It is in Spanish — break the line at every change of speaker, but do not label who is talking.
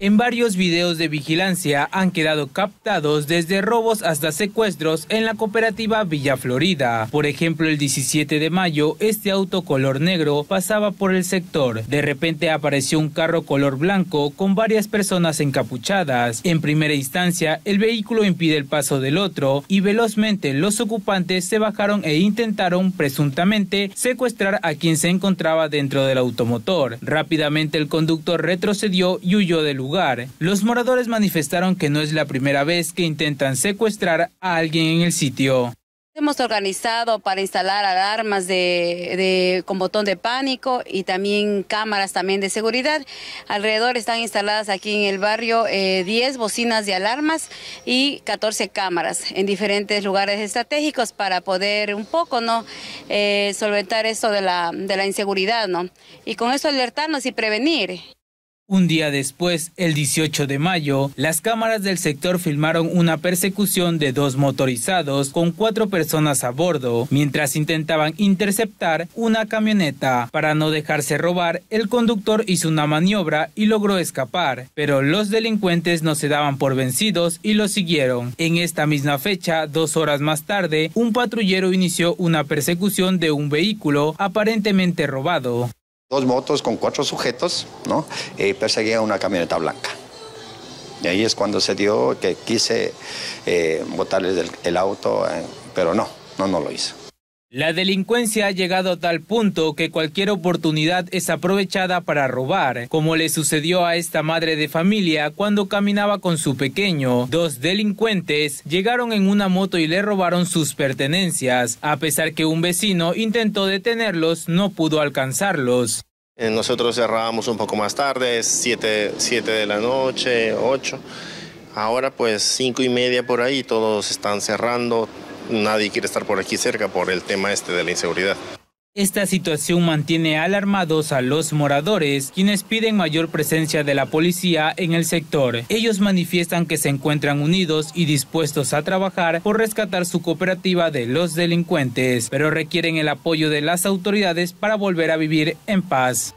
En varios videos de vigilancia han quedado captados desde robos hasta secuestros en la cooperativa Villa Florida. Por ejemplo, el 17 de mayo, este auto color negro pasaba por el sector. De repente apareció un carro color blanco con varias personas encapuchadas. En primera instancia, el vehículo impide el paso del otro y velozmente los ocupantes se bajaron e intentaron presuntamente secuestrar a quien se encontraba dentro del automotor. Rápidamente el conductor retrocedió y huyó del lugar los moradores manifestaron que no es la primera vez que intentan secuestrar a alguien en el sitio.
Hemos organizado para instalar alarmas con botón de pánico y también cámaras también de seguridad. Alrededor están instaladas aquí en el barrio 10 eh, bocinas de alarmas y 14 cámaras en diferentes lugares estratégicos para poder un poco no eh, solventar esto de la, inseguridad ¿no? y con eso alertarnos y prevenir.
Un día después, el 18 de mayo, las cámaras del sector filmaron una persecución de dos motorizados con cuatro personas a bordo, mientras intentaban interceptar una camioneta. Para no dejarse robar, el conductor hizo una maniobra y logró escapar, pero los delincuentes no se daban por vencidos y lo siguieron. En esta misma fecha, dos horas más tarde, un patrullero inició una persecución de un vehículo aparentemente robado.
Dos motos con cuatro sujetos, ¿no? Y eh, perseguía una camioneta blanca. Y ahí es cuando se dio que quise eh, botarles el, auto, eh, pero no, no, no lo hizo.
La delincuencia ha llegado a tal punto que cualquier oportunidad es aprovechada para robar, como le sucedió a esta madre de familia cuando caminaba con su pequeño. Dos delincuentes llegaron en una moto y le robaron sus pertenencias, a pesar que un vecino intentó detenerlos, no pudo alcanzarlos.
Eh, nosotros cerrábamos un poco más tarde, 7 de la noche, 8. Ahora pues cinco y media por ahí, todos están cerrando, nadie quiere estar por aquí cerca por el tema este de la inseguridad.
Esta situación mantiene alarmados a los moradores, quienes piden mayor presencia de la policía en el sector. Ellos manifiestan que se encuentran unidos y dispuestos a trabajar por rescatar su cooperativa de los delincuentes, pero requieren el apoyo de las autoridades para volver a vivir en paz.